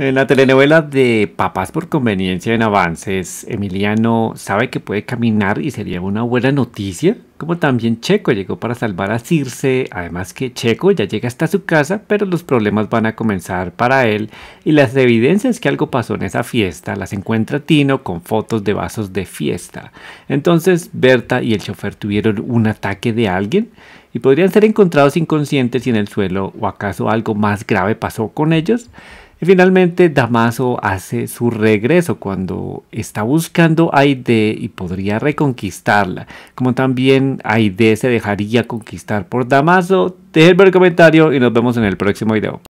En eh, la telenovela de Papás por Conveniencia en Avances, Emiliano sabe que puede caminar y sería una buena noticia, como también Checo llegó para salvar a Circe, además que Checo ya llega hasta su casa, pero los problemas van a comenzar para él y las evidencias que algo pasó en esa fiesta las encuentra Tino con fotos de vasos de fiesta. Entonces Berta y el chofer tuvieron un ataque de alguien y podrían ser encontrados inconscientes y en el suelo o acaso algo más grave pasó con ellos. Y finalmente Damaso hace su regreso cuando está buscando a Aide y podría reconquistarla, como también Aide se dejaría conquistar por Damaso. déjenme el comentario y nos vemos en el próximo video.